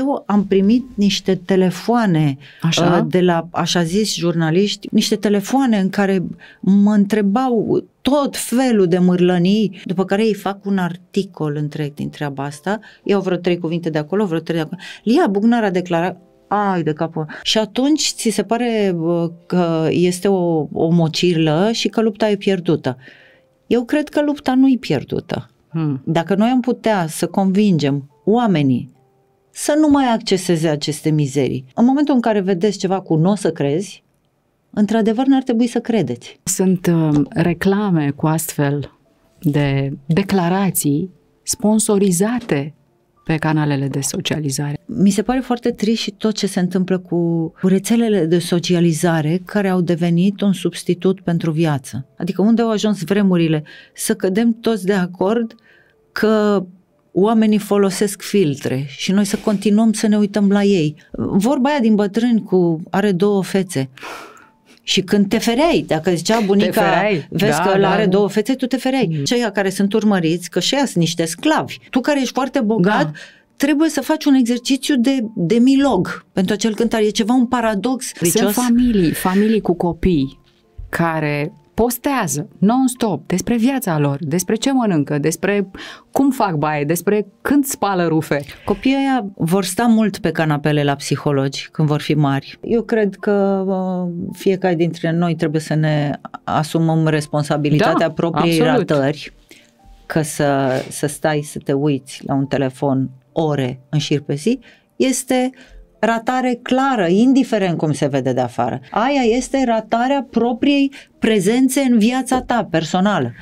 Eu am primit niște telefoane așa? Uh, de la, așa zis, jurnaliști, niște telefoane în care mă întrebau tot felul de mârlănii, după care ei fac un articol întreg din treaba asta, iau vreo trei cuvinte de acolo, vreo trei de acolo. Lia Bugnar a declarat, ai de capul. Și atunci ți se pare uh, că este o, o mocirlă și că lupta e pierdută. Eu cred că lupta nu e pierdută. Hmm. Dacă noi am putea să convingem oamenii să nu mai acceseze aceste mizerii. În momentul în care vedeți ceva cu nu o să crezi, într-adevăr n-ar trebui să credeți. Sunt uh, reclame cu astfel de declarații sponsorizate pe canalele de socializare. Mi se pare foarte trist și tot ce se întâmplă cu, cu rețelele de socializare care au devenit un substitut pentru viață. Adică unde au ajuns vremurile să cădem toți de acord că oamenii folosesc filtre și noi să continuăm să ne uităm la ei. Vorba aia din bătrân cu are două fețe. Și când te fereai, dacă zicea bunica, te fereai. vezi da, că da. are două fețe, tu te fereai. Mm. Cei care sunt urmăriți, că și sunt niște sclavi. Tu care ești foarte bogat, da trebuie să faci un exercițiu de, de milog pentru acel cântar. E ceva un paradox. Sunt familii, familii cu copii care postează non-stop despre viața lor, despre ce mănâncă, despre cum fac baie, despre când spală rufe. Copiii aia vor sta mult pe canapele la psihologi când vor fi mari. Eu cred că uh, fiecare dintre noi trebuie să ne asumăm responsabilitatea da, propriei absolut. ratări, că să, să stai să te uiți la un telefon ore în șir pe zi este ratare clară, indiferent cum se vede de afară. Aia este ratarea propriei prezențe în viața ta personală.